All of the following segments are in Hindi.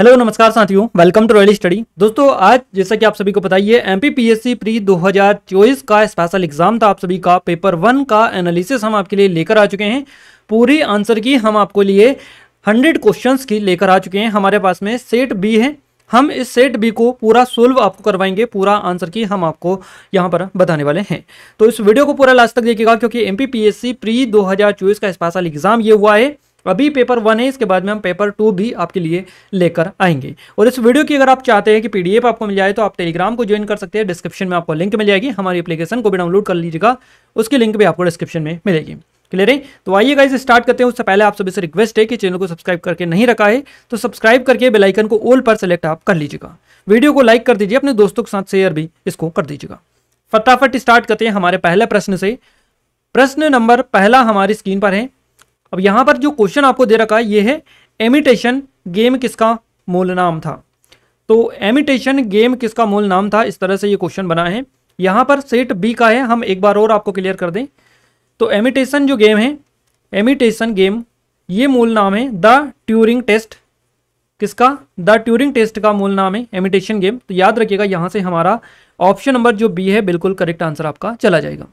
हेलो नमस्कार साथियों वेलकम टू रॉयल स्टडी दोस्तों आज जैसा कि आप सभी को पता पी है एमपीपीएससी प्री 2024 का स्पेशल एग्जाम था आप सभी का पेपर वन का एनालिसिस हम आपके लिए लेकर आ चुके हैं पूरी आंसर की हम आपको लिए 100 क्वेश्चंस की लेकर आ चुके हैं हमारे पास में सेट बी है हम इस सेट बी को पूरा सोल्व आपको करवाएंगे पूरा आंसर की हम आपको यहाँ पर बताने वाले हैं तो इस वीडियो को पूरा लास्ट तक देखिएगा क्योंकि एम प्री 2024 का स्पेशल एग्जाम ये हुआ है अभी पेपर वन है इसके बाद में हम पेपर टू भी आपके लिए लेकर आएंगे और इस वीडियो की अगर आप चाहते हैं कि पीडीएफ आपको मिल जाए तो आप टेलीग्राम को ज्वाइन कर सकते हैं डिस्क्रिप्शन में आपको लिंक मिल जाएगी हमारी एप्लीकेशन को भी डाउनलोड कर लीजिएगा उसकी लिंक भी आपको डिस्क्रिप्शन में मिलेगी क्लियर है तो आइए गाइज स्टार्ट करते हैं उससे पहले आप सभी से रिक्वेस्ट है कि चैनल को सब्सक्राइब करके नहीं रखा है तो सब्सक्राइब करके बेलाइकन को ऑल पर सेलेक्ट आप कर लीजिएगा वीडियो को लाइक कर दीजिए अपने दोस्तों के साथ शेयर भी इसको कर दीजिएगा फटाफट स्टार्ट करते हैं हमारे पहले प्रश्न से प्रश्न नंबर पहला हमारी स्क्रीन पर है अब यहां पर जो क्वेश्चन आपको दे रखा है ये है एमिटेशन गेम किसका मूल नाम था तो एमिटेशन गेम किसका मूल नाम था इस तरह से ये क्वेश्चन बना है यहां पर सेट बी का है हम एक बार और आपको क्लियर कर दें तो एमिटेशन जो गेम है एमिटेशन गेम ये मूल नाम है द ट्यूरिंग टेस्ट किसका द ट्यूरिंग टेस्ट का मूल नाम है एमिटेशन गेम तो याद रखिएगा यहां से हमारा ऑप्शन नंबर जो बी है बिल्कुल करेक्ट आंसर आपका चला जाएगा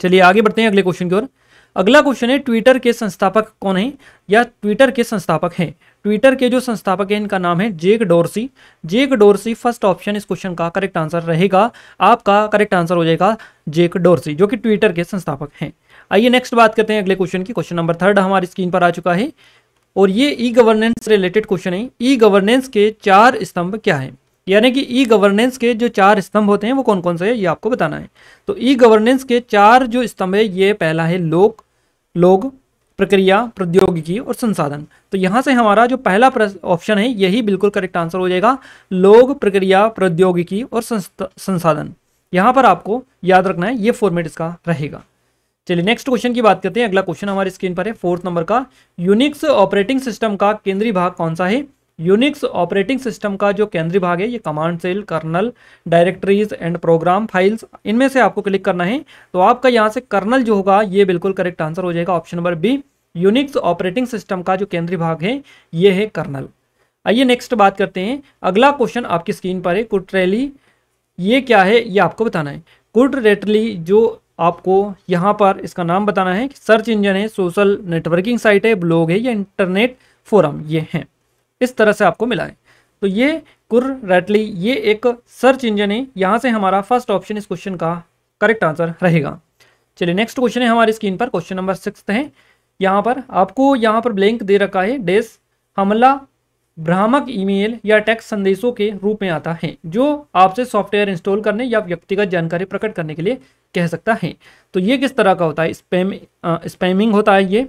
चलिए आगे बढ़ते हैं अगले क्वेश्चन की ओर अगला क्वेश्चन है ट्विटर के संस्थापक कौन है या ट्विटर के संस्थापक हैं ट्विटर के जो संस्थापक हैं इनका नाम है Jack Dorsey Jack Dorsey first option इस क्वेश्चन का करेक्ट आंसर रहेगा आपका करेक्ट आंसर हो जाएगा जेक डोरसी जो कि ट्विटर के संस्थापक हैं आइए नेक्स्ट बात करते हैं अगले क्वेश्चन की क्वेश्चन नंबर थर्ड हमारी स्क्रीन पर आ चुका है और ये ई गवर्नेंस रिलेटेड क्वेश्चन है ई गवर्नेंस के चार स्तंभ क्या है यानी कि ई गवर्नेंस के जो चार स्तंभ होते हैं वो कौन कौन से है ये आपको बताना है तो ई गवर्नेंस के चार जो स्तंभ है ये पहला है लोक लोग प्रक्रिया प्रौद्योगिकी और संसाधन तो यहाँ से हमारा जो पहला ऑप्शन है यही बिल्कुल करेक्ट आंसर हो जाएगा लोग प्रक्रिया प्रौद्योगिकी और संसाधन यहाँ पर आपको याद रखना है ये फॉर्मेट इसका रहेगा चलिए नेक्स्ट क्वेश्चन की बात करते हैं अगला क्वेश्चन हमारे स्क्रीन पर है फोर्थ नंबर का यूनिक्स ऑपरेटिंग सिस्टम का केंद्रीय भाग कौन सा है यूनिक्स ऑपरेटिंग सिस्टम का जो केंद्रीय भाग है ये command shell kernel directories and program files इनमें से आपको क्लिक करना है तो आपका यहाँ से कर्नल जो होगा ये बिल्कुल करेक्ट आंसर हो जाएगा option number B Unix operating system का जो केंद्रीय भाग है ये है कर्नल आइए नेक्स्ट बात करते हैं अगला क्वेश्चन आपकी स्क्रीन पर है कुटरेली ये क्या है ये आपको बताना है कुटरेटली जो आपको यहाँ पर इसका नाम बताना है सर्च इंजन है सोशल नेटवर्किंग साइट है ब्लॉग है या इंटरनेट फोरम ये हैं इस तरह से आपको मिला है तो ये कुर रैटली ये एक सर्च इंजन है यहाँ से हमारा फर्स्ट ऑप्शन इस क्वेश्चन का करेक्ट आंसर रहेगा चलिए नेक्स्ट क्वेश्चन है हमारी स्क्रीन पर क्वेश्चन नंबर सिक्स है यहाँ पर आपको यहाँ पर ब्लैंक दे रखा है डेस हमला भ्रामक ईमेल या टेक्स्ट संदेशों के रूप में आता है जो आपसे सॉफ्टवेयर इंस्टॉल करने या व्यक्तिगत जानकारी प्रकट करने के लिए कह सकता है तो ये किस तरह का होता है स्पैम स्पैमिंग होता है ये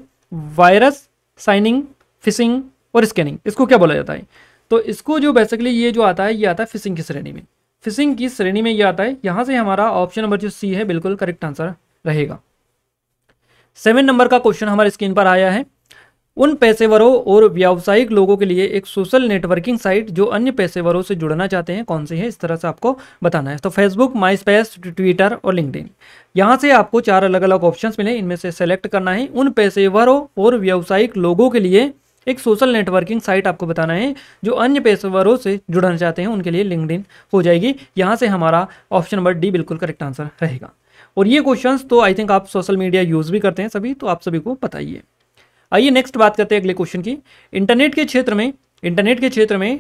वायरस साइनिंग फिशिंग और स्कैनिंग इसको क्या बोला जाता है तो इसको जो बेसिकली ये जो आता है ये आता है फिशिंग की श्रेणी में फिशिंग की श्रेणी में ये आता है यहाँ से हमारा ऑप्शन नंबर जो सी है बिल्कुल करेक्ट आंसर रहेगा सेवन नंबर का क्वेश्चन हमारे स्क्रीन पर आया है उन पेशेवरों और व्यावसायिक लोगों के लिए एक सोशल नेटवर्किंग साइट जो अन्य पेशेवरों से जुड़ना चाहते हैं कौन सी है इस तरह से आपको बताना है तो फेसबुक माई स्पेस ट्विटर और लिंकडिन यहाँ से आपको चार अलग अलग ऑप्शन मिले इनमें से सेलेक्ट करना है उन पेशेवरों और व्यावसायिक लोगों के लिए एक सोशल नेटवर्किंग साइट आपको बताना है जो अन्य पेशेवरों से जुड़ना चाहते हैं उनके लिए लिंकड हो जाएगी यहाँ से हमारा ऑप्शन नंबर डी बिल्कुल करेक्ट आंसर रहेगा और ये क्वेश्चंस तो आई थिंक आप सोशल मीडिया यूज़ भी करते हैं सभी तो आप सभी को बताइए आइए नेक्स्ट बात करते हैं अगले क्वेश्चन की इंटरनेट के क्षेत्र में इंटरनेट के क्षेत्र में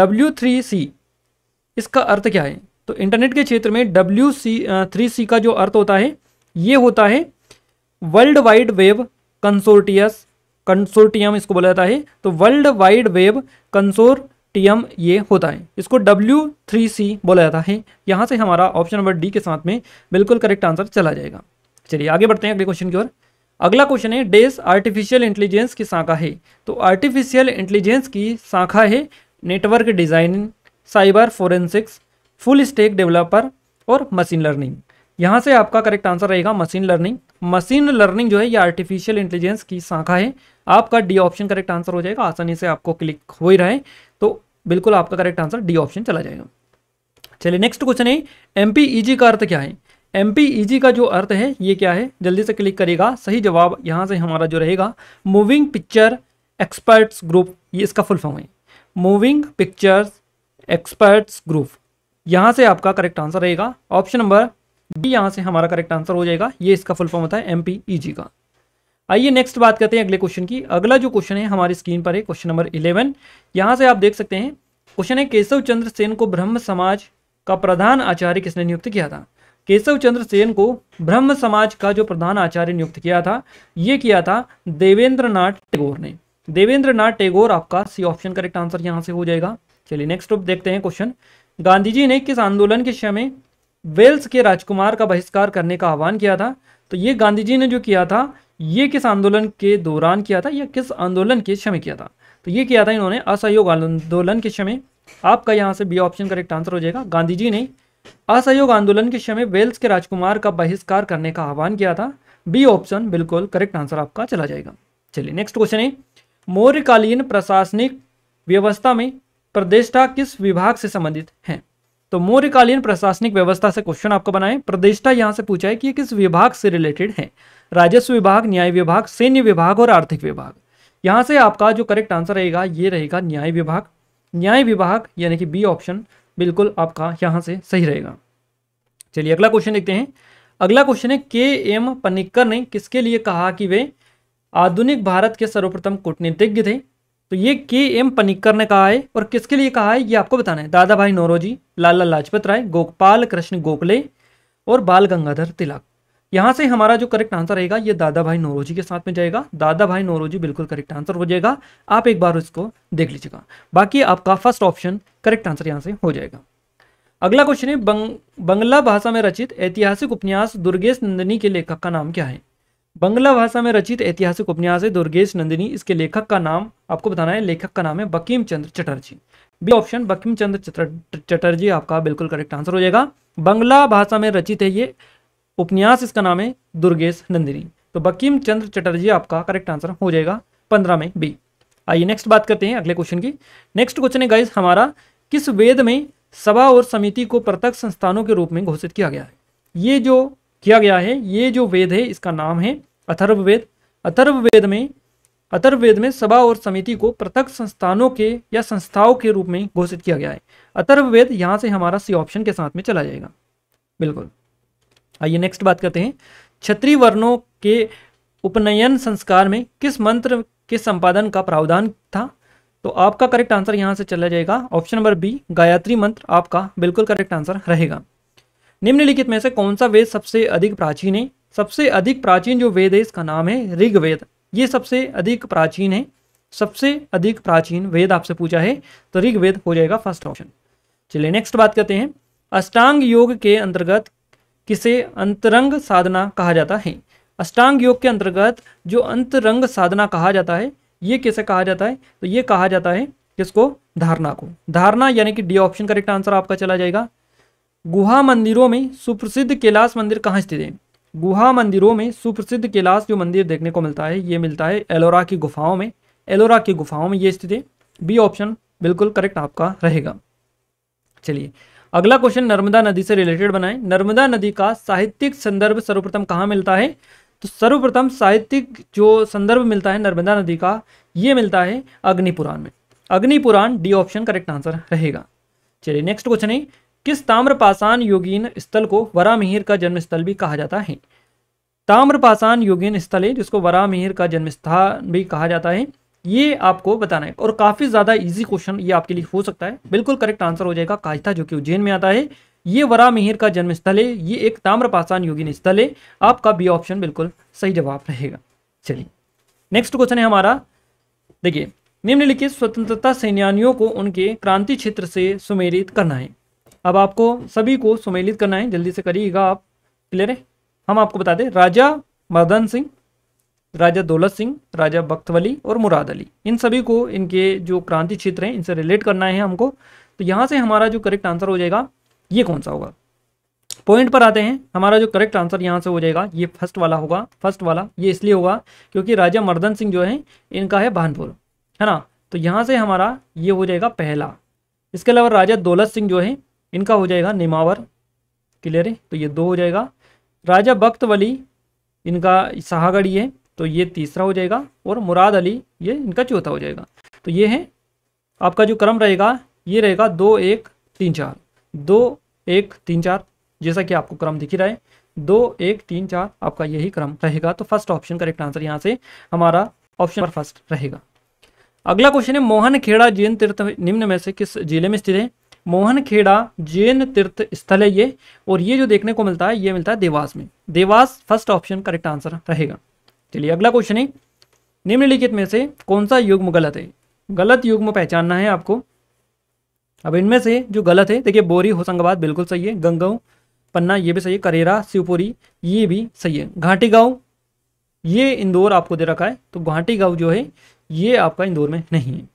डब्ल्यू थ्री सी इसका अर्थ क्या है तो इंटरनेट के क्षेत्र में डब्ल्यू सी थ्री सी का जो अर्थ होता है ये होता है World Wide Web consortius consortium इसको बोला जाता है तो World Wide Web consortium ये होता है इसको डब्ल्यू थ्री सी बोला जाता है यहाँ से हमारा ऑप्शन नंबर डी के साथ में बिल्कुल करेक्ट आंसर चला जाएगा चलिए आगे बढ़ते हैं अगले क्वेश्चन की ओर अगला क्वेश्चन है डेस आर्टिफिशियल इंटेलिजेंस की शाखा है तो आर्टिफिशियल इंटेलिजेंस की शाखा है network designing cyber forensics full stack developer और मशीन लर्निंग यहाँ से आपका करेक्ट आंसर रहेगा मशीन लर्निंग मशीन लर्निंग जो है ये आर्टिफिशियल इंटेलिजेंस की शाखा है आपका डी ऑप्शन करेक्ट आंसर हो जाएगा आसानी से आपको क्लिक हो ही रहा है तो बिल्कुल आपका करेक्ट आंसर डी ऑप्शन चला जाएगा चलिए नेक्स्ट क्वेश्चन है एम पी e का अर्थ क्या है एम पी e का जो अर्थ है ये क्या है जल्दी से क्लिक करेगा सही जवाब यहाँ से हमारा जो रहेगा मूविंग पिक्चर एक्सपर्ट्स ग्रुप ये इसका फुल फॉर्म है मूविंग पिक्चर्स एक्सपर्ट्स ग्रुप यहाँ से आपका करेक्ट आंसर रहेगा ऑप्शन नंबर बी यहाँ से हमारा करेक्ट आंसर हो जाएगा ये इसका फुल फॉर्म होता है एम e का आइए नेक्स्ट बात करते हैं अगले क्वेश्चन की अगला जो क्वेश्चन है हमारी स्क्रीन पर है क्वेश्चन नंबर इलेवन यहाँ से आप देख सकते हैं क्वेश्चन है केशव चंद्र सेन को ब्रह्म समाज का प्रधान आचार्य किसने नियुक्त किया था केशव चंद्र सेन को ब्रह्म समाज का जो प्रधान आचार्य नियुक्त किया था ये किया था देवेंद्र नाथ टैगोर ने देवेंद्र नाथ टैगोर आपका सी ऑप्शन करेक्ट आंसर यहाँ से हो जाएगा चलिए नेक्स्ट देखते हैं क्वेश्चन गांधी जी ने किस आंदोलन के समय वेल्स के राजकुमार का बहिष्कार करने का आह्वान किया था तो ये गांधी जी ने जो किया था ये किस आंदोलन के दौरान किया था या किस आंदोलन के समय किया था तो ये किया था इन्होंने असहयोग आंदोलन के समय आपका यहाँ से बी ऑप्शन करेक्ट आंसर हो जाएगा गांधी जी ने असहयोग आंदोलन के समय वेल्स के राजकुमार का बहिष्कार करने का आह्वान किया था बी ऑप्शन बिल्कुल करेक्ट आंसर आपका चला जाएगा चलिए नेक्स्ट क्वेश्चन है मौर्यकालीन प्रशासनिक व्यवस्था में प्रदेष्टा किस विभाग से संबंधित है तो मौर्यकालीन प्रशासनिक व्यवस्था से क्वेश्चन आपको बनाए प्रदेष्टा यहाँ से पूछा है कि ये किस विभाग से रिलेटेड है राजस्व विभाग न्याय विभाग सैन्य विभाग और आर्थिक विभाग यहाँ से आपका जो करेक्ट आंसर रहेगा ये रहेगा न्याय विभाग न्याय विभाग यानी कि बी ऑप्शन बिल्कुल आपका यहाँ से सही रहेगा चलिए अगला क्वेश्चन देखते हैं अगला क्वेश्चन है के एम पनिक्कर ने किसके लिए कहा कि वे आधुनिक भारत के सर्वप्रथम कूटनीतिज्ञ थे तो ये के एम पनिक्कर ने कहा है और किसके लिए कहा है ये आपको बताना है दादा भाई नौरोजी लाला लाजपत राय गोपाल कृष्ण गोखले और बाल गंगाधर तिलक यहाँ से हमारा जो करेक्ट आंसर रहेगा ये दादा भाई नौरोजी के साथ में जाएगा दादा भाई नौरोजी बिल्कुल करेक्ट आंसर हो जाएगा आप एक बार इसको देख लीजिएगा बाकी आपका फर्स्ट ऑप्शन करेक्ट आंसर यहाँ से हो जाएगा अगला क्वेश्चन है बंग, बंगला भाषा में रचित ऐतिहासिक उपन्यास दुर्गेश नंदनी के लेखक का नाम क्या है बंगला भाषा में रचित ऐतिहासिक उपन्यास है दुर्गेश नंदिनी इसके लेखक का नाम आपको बताना है लेखक का नाम है बकीम चंद्र चटर्जी बी ऑप्शन बकीम चंद्र चटर्जी आपका बिल्कुल करेक्ट आंसर हो जाएगा बंगला भाषा में रचित है ये उपन्यास इसका नाम है दुर्गेश नंदिनी तो बकीम चंद्र चटर्जी आपका करेक्ट आंसर हो जाएगा पंद्रह में बी आइए नेक्स्ट बात करते हैं अगले क्वेश्चन की नेक्स्ट क्वेश्चन है गाइस हमारा किस वेद में सभा और समिति को प्रत्यक्ष संस्थानों के रूप में घोषित किया गया है ये जो किया गया है ये जो वेद है इसका नाम है अथर्ववेद अथर्ववेद में अथर्ववेद में सभा और समिति को पृथक संस्थानों के या संस्थाओं के रूप में घोषित किया गया है अथर्ववेद यहाँ से हमारा सी ऑप्शन के साथ में चला जाएगा बिल्कुल आइए नेक्स्ट बात करते हैं क्षत्रिय वर्णों के उपनयन संस्कार में किस मंत्र के संपादन का प्रावधान था तो आपका करेक्ट आंसर यहाँ से चला जाएगा ऑप्शन नंबर बी गायत्री मंत्र आपका बिल्कुल करेक्ट आंसर रहेगा निम्नलिखित में से कौन सा वेद सबसे अधिक प्राचीन है सबसे अधिक प्राचीन जो वेद है इसका नाम है ऋग्वेद ये सबसे अधिक प्राचीन है सबसे अधिक प्राचीन वेद आपसे पूछा है तो ऋग्वेद हो जाएगा फर्स्ट ऑप्शन चलिए नेक्स्ट बात करते हैं अष्टांग योग के अंतर्गत किसे अंतरंग साधना कहा जाता है अष्टांग योग के अंतर्गत जो अंतरंग साधना कहा जाता है ये किसे कहा जाता है तो ये कहा जाता है किसको धारणा को धारणा यानी कि डी ऑप्शन करेक्ट आंसर आपका चला जाएगा गुहा मंदिरों में सुप्रसिद्ध कैलाश मंदिर कहाँ स्थित है गुहा मंदिरों में सुप्रसिद्ध कैलाश जो मंदिर देखने को मिलता है ये मिलता है एलोरा की गुफाओं में एलोरा की गुफाओं में ये स्थित है बी ऑप्शन बिल्कुल करेक्ट आपका रहेगा चलिए अगला क्वेश्चन नर्मदा नदी से रिलेटेड बनाए नर्मदा नदी का साहित्यिक संदर्भ सर्वप्रथम कहाँ मिलता है तो सर्वप्रथम साहित्यिक जो संदर्भ मिलता है नर्मदा नदी का ये मिलता है अग्निपुराण में Agnipurana D option correct answer रहेगा चलिए नेक्स्ट क्वेश्चन है किस ताम्रपाषाण योगीन स्थल को मिहिर का जन्म स्थल भी कहा जाता है ताम्रपाषाण योगीन स्थल है जिसको मिहिर का जन्म स्थान भी कहा जाता है ये आपको बताना है और काफ़ी ज़्यादा इजी क्वेश्चन ये आपके लिए हो सकता है बिल्कुल करेक्ट आंसर हो जाएगा काजता जो कि उज्जैन में आता है ये वरा मिहिर का जन्म स्थल है ये एक ताम्रपाषाण योगीन स्थल है आपका बी ऑप्शन बिल्कुल सही जवाब रहेगा चलिए नेक्स्ट क्वेश्चन है हमारा देखिए निम्नलिखित स्वतंत्रता सेनानियों को उनके क्रांति क्षेत्र से सुमेरित करना है अब आपको सभी को सुमेलित करना है जल्दी से करिएगा आप क्लियर है हम आपको बता दें राजा मदन सिंह राजा दौलत सिंह राजा बख्तवली और मुराद अली इन सभी को इनके जो क्रांति क्षेत्र हैं इनसे रिलेट करना है हमको तो यहाँ से हमारा जो करेक्ट आंसर हो जाएगा ये कौन सा होगा पॉइंट पर आते हैं हमारा जो करेक्ट आंसर यहाँ से हो जाएगा ये फर्स्ट वाला होगा फर्स्ट वाला ये इसलिए होगा क्योंकि राजा मर्दन सिंह जो है इनका है भानपुर है ना तो यहाँ से हमारा ये हो जाएगा पहला इसके अलावा राजा दौलत सिंह जो है इनका हो जाएगा निमावर क्लियर है तो ये दो हो जाएगा राजा बख्त वली इनका सहागढ़ है तो ये तीसरा हो जाएगा और मुराद अली ये इनका चौथा हो जाएगा तो ये है आपका जो क्रम रहेगा ये रहेगा दो एक तीन चार दो एक तीन चार जैसा कि आपको क्रम दिख रहा है दो एक तीन चार आपका यही क्रम रहेगा तो फर्स्ट ऑप्शन करेक्ट आंसर यहाँ से हमारा ऑप्शन नंबर फर्स्ट रहेगा अगला क्वेश्चन है मोहन खेड़ा जैन तीर्थ निम्न में से किस जिले में स्थित है मोहन खेड़ा जैन तीर्थ स्थल है ये और ये जो देखने को मिलता है ये मिलता है देवास में Dewas first option correct answer रहेगा चलिए अगला क्वेश्चन है निम्नलिखित में से कौन सा युग्म गलत है गलत युग्म पहचानना है आपको अब इनमें से जो गलत है देखिए बोरी होशंगाबाद बिल्कुल सही है गंगाऊ पन्ना ये भी सही है करेरा शिवपुरी ये भी सही है घाटी गाँव ये इंदौर आपको दे रखा है तो घाटी गाँव जो है ये आपका इंदौर में नहीं है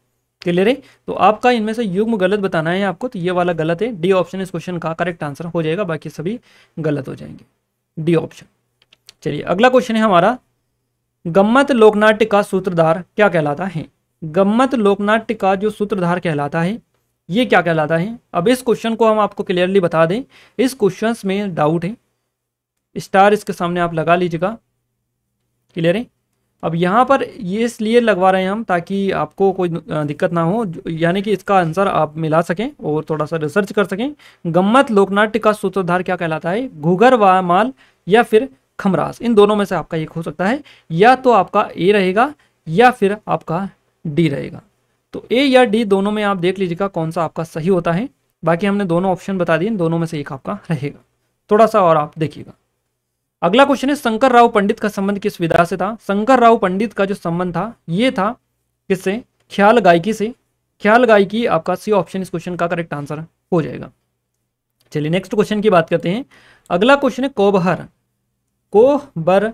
क्लियर है तो आपका इनमें से युग्म गलत बताना है आपको तो ये वाला गलत है डी ऑप्शन इस क्वेश्चन का करेक्ट आंसर हो जाएगा बाकी सभी गलत हो जाएंगे डी ऑप्शन चलिए अगला क्वेश्चन है हमारा गम्मत लोकनाट्य का सूत्रधार क्या कहलाता है गम्मत लोकनाट्य का जो सूत्रधार कहलाता है ये क्या कहलाता है अब इस क्वेश्चन को हम आपको क्लियरली बता दें इस क्वेश्चन में डाउट है स्टार इसके सामने आप लगा लीजिएगा क्लियर है अब यहाँ पर ये इसलिए लगवा रहे हैं हम ताकि आपको कोई दिक्कत ना हो यानी कि इसका आंसर आप मिला सकें और थोड़ा सा रिसर्च कर सकें गम्मत लोकनाट्य का सूत्रधार क्या कहलाता है घूगर व माल या फिर खमरास इन दोनों में से आपका एक हो सकता है या तो आपका ए रहेगा या फिर आपका डी रहेगा तो ए या डी दोनों में आप देख लीजिएगा कौन सा आपका सही होता है बाकी हमने दोनों ऑप्शन बता दिए दोनों में से एक आपका रहेगा थोड़ा सा और आप देखिएगा अगला क्वेश्चन है शंकर राव पंडित का संबंध किस विधा से था शंकर राव पंडित का जो संबंध था ये था किससे ख्याल गायकी से ख्याल गायकी आपका सी ऑप्शन इस क्वेश्चन का करेक्ट आंसर हो जाएगा चलिए नेक्स्ट क्वेश्चन की बात करते हैं अगला क्वेश्चन है कोबहर कोहबर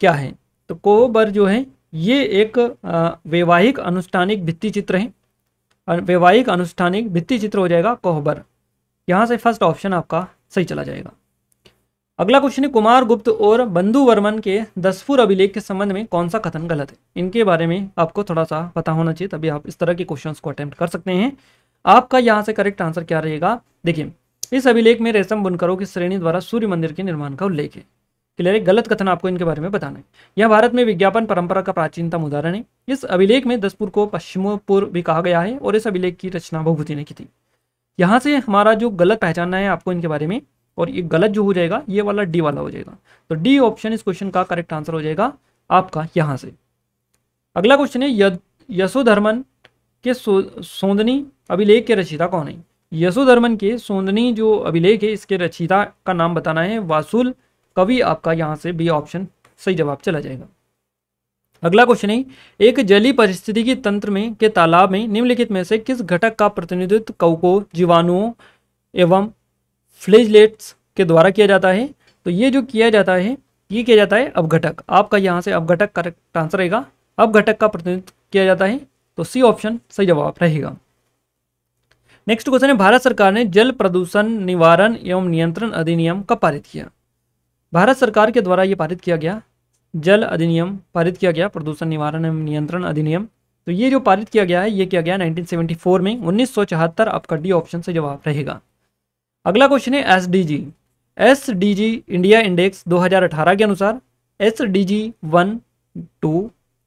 क्या है तो कोहबर जो है ये एक वैवाहिक अनुष्ठानिक भित्ति चित्र है वैवाहिक अनुष्ठानिक भित्ति चित्र हो जाएगा कोहबर यहाँ से फर्स्ट ऑप्शन आपका सही चला जाएगा अगला क्वेश्चन है कुमार गुप्त और बंधु वर्मन के दसपुर अभिलेख के संबंध में कौन सा कथन गलत है इनके बारे में आपको थोड़ा सा पता होना चाहिए तभी आप इस तरह के क्वेश्चन को अटेम्प्ट कर सकते हैं आपका यहाँ से करेक्ट आंसर क्या रहेगा देखिए इस अभिलेख में रेशम बुनकरों की श्रेणी द्वारा सूर्य मंदिर के निर्माण का उल्लेख है क्लियर है गलत कथन आपको इनके बारे में बताना है यह भारत में विज्ञापन परंपरा का प्राचीनतम उदाहरण है इस अभिलेख में दसपुर को पश्चिमोपुर भी कहा गया है और इस अभिलेख की रचना भवभूति ने की थी यहाँ से हमारा जो गलत पहचानना है आपको इनके बारे में और ये गलत जो हो जाएगा ये वाला डी वाला हो जाएगा तो डी ऑप्शन इस क्वेश्चन का करेक्ट आंसर हो जाएगा आपका यहां से अगला क्वेश्चन है यशोधर्मन के सोंदनी अभिलेख के रचिता कौन है यशोधर्मन के सोंदनी जो अभिलेख है इसके रचिता का नाम बताना है वासुल कवि आपका यहाँ से बी ऑप्शन सही जवाब चला जाएगा अगला क्वेश्चन है एक जली परिस्थिति के तंत्र में के तालाब में निम्नलिखित में से किस घटक का प्रतिनिधित्व कौको जीवाणुओं एवं फ्लेजलेट्स के द्वारा किया जाता है तो ये जो किया जाता है ये किया जाता है अवघटक आपका यहाँ से अवघटक करेक्ट आंसर रहेगा अवघटक का प्रतिनिधित्व किया जाता है तो सी ऑप्शन सही जवाब रहेगा नेक्स्ट क्वेश्चन है भारत सरकार ने जल प्रदूषण निवारण एवं नियंत्रण अधिनियम कब पारित किया भारत सरकार के द्वारा ये पारित किया गया जल अधिनियम पारित किया गया प्रदूषण निवारण एवं नियंत्रण अधिनियम तो ये जो पारित किया गया है ये किया गया 1974 में उन्नीस सौ आपका डी ऑप्शन से जवाब रहेगा अगला क्वेश्चन है S D G S D G India index 2018 के अनुसार S D G one two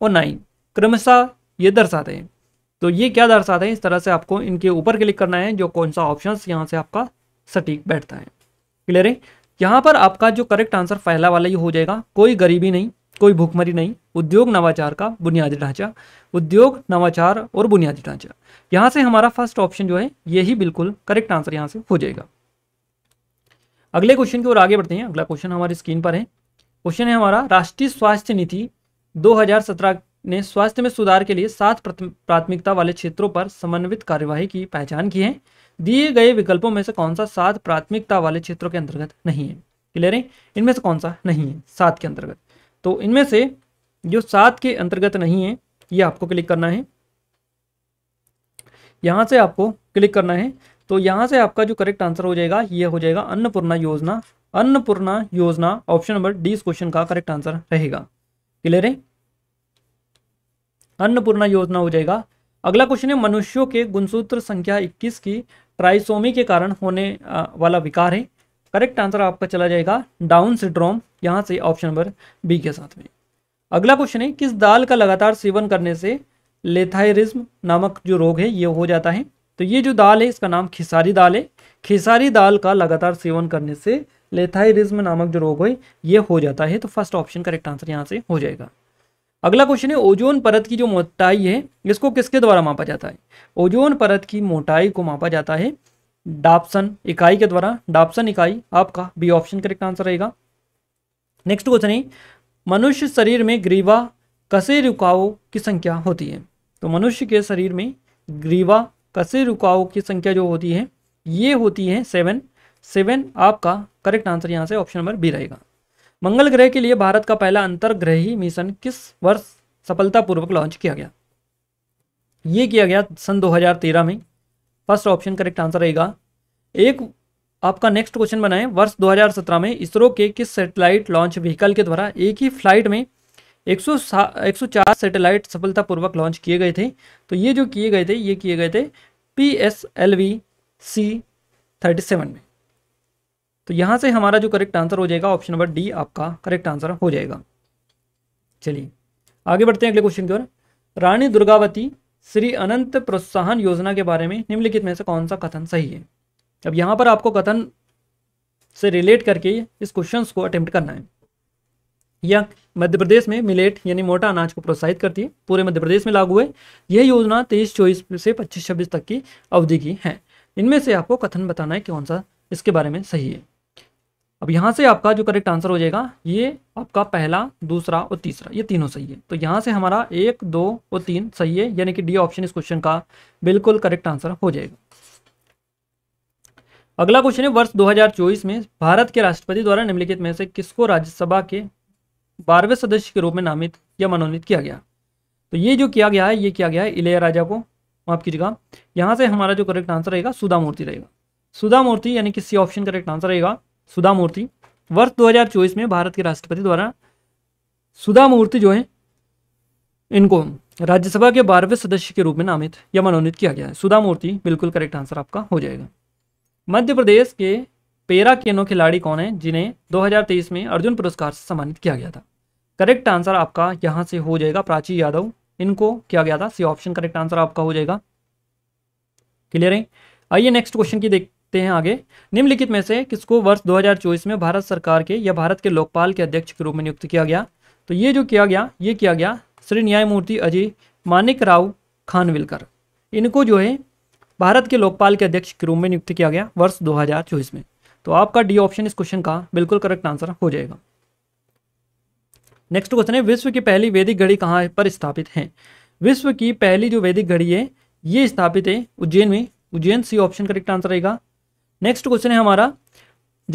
और नाइन क्रमशः ये दर्शाते हैं तो ये क्या दर्शाते हैं इस तरह से आपको इनके ऊपर क्लिक करना है जो कौन सा ऑप्शन यहाँ से आपका सटीक बैठता है क्लियर है यहाँ पर आपका जो करेक्ट आंसर पहला वाला ही हो जाएगा कोई गरीबी नहीं कोई भूखमरी नहीं उद्योग नवाचार का बुनियादी ढांचा उद्योग नवाचार और बुनियादी ढांचा यहाँ से हमारा फर्स्ट ऑप्शन जो है यही बिल्कुल करेक्ट आंसर यहाँ से हो जाएगा अगले क्वेश्चन की ओर आगे बढ़ते हैं अगला क्वेश्चन हमारी स्क्रीन पर है क्वेश्चन है हमारा राष्ट्रीय स्वास्थ्य नीति 2017 ने स्वास्थ्य में सुधार के लिए सात प्राथमिकता वाले क्षेत्रों पर समन्वित कार्यवाही की पहचान की है दिए गए विकल्पों में से कौन सा सात प्राथमिकता वाले क्षेत्रों के अंतर्गत नहीं है क्लियर है इनमें से कौन सा नहीं है सात के अंतर्गत तो इनमें से जो सात के अंतर्गत नहीं है ये आपको क्लिक करना है यहां से आपको क्लिक करना है तो यहाँ से आपका जो करेक्ट आंसर हो जाएगा ये हो जाएगा अन्नपूर्णा योजना अन्नपूर्णा योजना ऑप्शन नंबर डी इस क्वेश्चन का करेक्ट आंसर रहेगा क्लियर है अन्नपूर्णा योजना हो जाएगा अगला क्वेश्चन है मनुष्यों के गुणसूत्र संख्या 21 की ट्राइसोमी के कारण होने वाला विकार है करेक्ट आंसर आपका चला जाएगा डाउन सिड्रोम यहाँ से ऑप्शन नंबर बी के साथ में अगला क्वेश्चन है किस दाल का लगातार सेवन करने से लेथाइरिज्म नामक जो रोग है ये हो जाता है तो ये जो दाल है इसका नाम खिसारी दाल है खिसारी दाल का लगातार सेवन करने से लेथाइरिज्म नामक जो रोग है ये हो जाता है तो फर्स्ट ऑप्शन करेक्ट आंसर यहाँ से हो जाएगा अगला क्वेश्चन है ओजोन परत की जो मोटाई है इसको किसके द्वारा मापा जाता है ओजोन परत की मोटाई को मापा जाता है डाप्सन इकाई के द्वारा डाप्सन इकाई आपका बी ऑप्शन करेक्ट आंसर रहेगा नेक्स्ट क्वेश्चन है मनुष्य शरीर में ग्रीवा कसे रुकाओ की संख्या होती है तो मनुष्य के शरीर में ग्रीवा कसे रुकाओ की संख्या जो होती है ये होती है सेवन सेवन आपका करेक्ट आंसर यहाँ से ऑप्शन नंबर बी रहेगा मंगल ग्रह के लिए भारत का पहला अंतरग्रही मिशन किस वर्ष सफलतापूर्वक लॉन्च किया गया ये किया गया सन 2013 में फर्स्ट ऑप्शन करेक्ट आंसर रहेगा एक आपका नेक्स्ट क्वेश्चन बनाए वर्ष 2017 में इसरो के किस सैटेलाइट लॉन्च व्हीकल के द्वारा एक ही फ्लाइट में सौ 104 सैटेलाइट सफलतापूर्वक लॉन्च किए गए थे तो ये जो किए गए थे ये किए गए थे P S L V C thirty seven में तो यहाँ से हमारा जो करेक्ट आंसर हो जाएगा ऑप्शन नंबर डी आपका करेक्ट आंसर हो जाएगा चलिए आगे बढ़ते हैं अगले क्वेश्चन की ओर रानी दुर्गावती श्री अनंत प्रोत्साहन योजना के बारे में निम्नलिखित में से कौन सा कथन सही है अब यहाँ पर आपको कथन से रिलेट करके इस क्वेश्चन को अटेम्प्ट करना है यह मध्य प्रदेश में मिलेट यानी मोटा अनाज को प्रोत्साहित करती है पूरे मध्य प्रदेश में लागू है यह योजना तेईस चौबीस से पच्चीस छब्बीस तक की अवधि की है इनमें से आपको कथन बताना है कौन सा इसके बारे में सही है अब यहाँ से आपका जो करेक्ट आंसर हो जाएगा ये आपका पहला दूसरा और तीसरा ये तीनों सही है तो यहाँ से हमारा एक दो और तीन सही है यानी कि डी ऑप्शन इस क्वेश्चन का बिल्कुल करेक्ट आंसर हो जाएगा अगला क्वेश्चन है वर्ष 2024 में भारत के राष्ट्रपति द्वारा निम्नलिखित में से किसको राज्यसभा के बारहवें सदस्य के रूप में नामित या मनोनीत किया गया तो ये जो किया गया है ये किया गया है इलेया राजा को माफ कीजिएगा यहाँ से हमारा जो करेक्ट आंसर रहेगा सुधा मूर्ति रहेगा सुधा मूर्ति यानी कि सी ऑप्शन करेक्ट आंसर रहेगा सुधा मूर्ति वर्ष 2024 में भारत के राष्ट्रपति द्वारा सुधा मूर्ति जो है इनको राज्यसभा के बारहवें सदस्य के रूप में नामित या मनोनीत किया गया है सुधा मूर्ति बिल्कुल करेक्ट आंसर आपका हो जाएगा मध्य प्रदेश के पेरा केनो खिलाड़ी कौन है जिन्हें 2023 में अर्जुन पुरस्कार से सम्मानित किया गया था करेक्ट आंसर आपका यहां से हो जाएगा प्राची यादव इनको किया गया था सी ऑप्शन करेक्ट आंसर आपका हो जाएगा क्लियर है आइए नेक्स्ट क्वेश्चन की देखते हैं आगे निम्नलिखित में से किसको वर्ष दो में भारत सरकार के या भारत के लोकपाल के अध्यक्ष के रूप में नियुक्त किया गया तो ये जो किया गया ये किया गया श्री न्यायमूर्ति अजय मानिक राव खानविलकर इनको जो है भारत के लोकपाल के अध्यक्ष के रूप में नियुक्त किया गया वर्ष 2024 में तो आपका डी ऑप्शन इस क्वेश्चन का बिल्कुल करेक्ट आंसर हो जाएगा नेक्स्ट क्वेश्चन है विश्व की पहली वैदिक घड़ी कहाँ पर स्थापित है विश्व की पहली जो वैदिक घड़ी है ये स्थापित है उज्जैन में Ujjain C option correct answer रहेगा नेक्स्ट क्वेश्चन है हमारा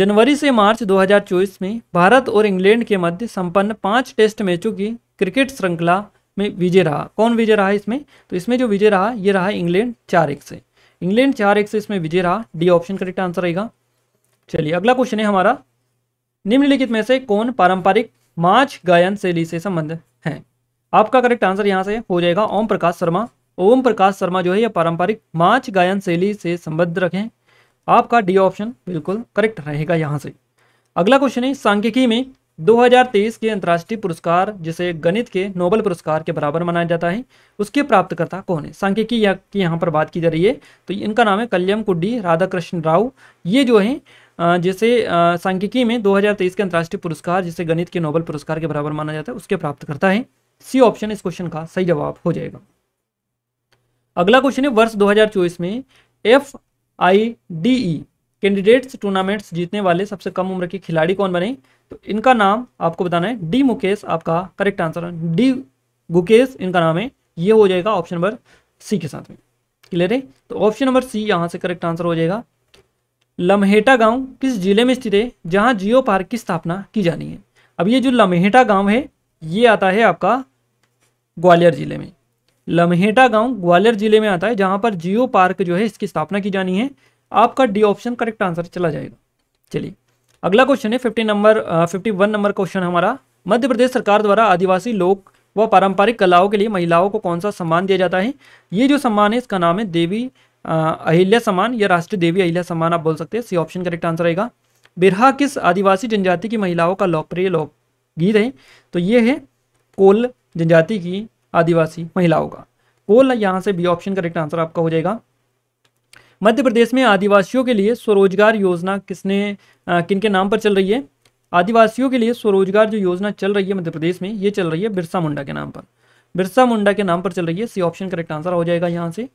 जनवरी से मार्च 2024 में भारत और इंग्लैंड के मध्य संपन्न पांच टेस्ट मैचों की क्रिकेट श्रृंखला में विजय रहा कौन विजय रहा इसमें तो इसमें जो विजय रहा ये रहा इंग्लैंड चार एक से इंग्लैंड चार एक से इसमें विजय रहा डी ऑप्शन करेक्ट आंसर रहेगा चलिए अगला क्वेश्चन है हमारा निम्नलिखित में से कौन पारंपरिक माच गायन शैली से संबंध है आपका करेक्ट आंसर यहाँ से हो जाएगा ओम प्रकाश शर्मा ओम प्रकाश शर्मा जो है यह पारंपरिक माच गायन शैली से संबद्ध रखें आपका डी ऑप्शन बिल्कुल करेक्ट रहेगा यहाँ से अगला क्वेश्चन है सांख्यिकी में 2023 के अंतर्राष्ट्रीय पुरस्कार जिसे गणित के नोबल पुरस्कार के बराबर मनाया जाता है उसके प्राप्तकर्ता कौन है सांख्यिकी की यहाँ पर बात की जा रही है तो इनका नाम है कल्याम कुड्डी राधा कृष्ण राव ये जो है जिसे सांख्यिकी में 2023 के अंतर्राष्ट्रीय पुरस्कार जिसे गणित के नोबल पुरस्कार के बराबर माना जाता है उसके प्राप्त करता है सी ऑप्शन इस क्वेश्चन का सही जवाब हो जाएगा अगला क्वेश्चन है वर्ष 2024 में F I D E candidates tournaments जीतने वाले सबसे कम उम्र के खिलाड़ी कौन बने तो इनका नाम आपको बताना है डी मुकेश आपका करेक्ट आंसर है डी गुकेश इनका नाम है ये हो जाएगा ऑप्शन नंबर सी के साथ में क्लियर है तो ऑप्शन नंबर सी यहाँ से करेक्ट आंसर हो जाएगा लमहेटा गांव किस जिले में स्थित है जहां जियो पार्क की स्थापना की जानी है अब ये जो लमहेटा गांव है ये आता है आपका ग्वालियर जिले में लमहेटा गांव ग्वालियर जिले में आता है जहां पर जियो पार्क जो है इसकी स्थापना की जानी है आपका डी ऑप्शन करेक्ट आंसर चला जाएगा चलिए अगला क्वेश्चन है fifty number fifty one number question हमारा मध्य प्रदेश सरकार द्वारा आदिवासी लोक व पारंपरिक कलाओं के लिए महिलाओं को कौन सा सम्मान दिया जाता है ये जो सम्मान है इसका नाम है देवी अहिल्या समान या राष्ट्रीय देवी अहिल्या समान आप बोल सकते हैं सी ऑप्शन करेक्ट आंसर रहेगा बिरहा किस आदिवासी जनजाति की महिलाओं का लोकप्रिय लोक गीत है तो ये है कोल जनजाति की आदिवासी महिलाओं का कोल यहाँ से बी ऑप्शन करेक्ट आंसर आपका हो जाएगा मध्य प्रदेश में आदिवासियों के लिए स्वरोजगार योजना किसने किन के नाम पर चल रही है आदिवासियों के लिए स्वरोजगार जो योजना चल रही है मध्य प्रदेश में ये चल रही है बिरसा मुंडा के नाम पर बिरसा मुंडा के नाम पर चल रही है सी ऑप्शन करेक्ट आंसर हो जाएगा यहाँ से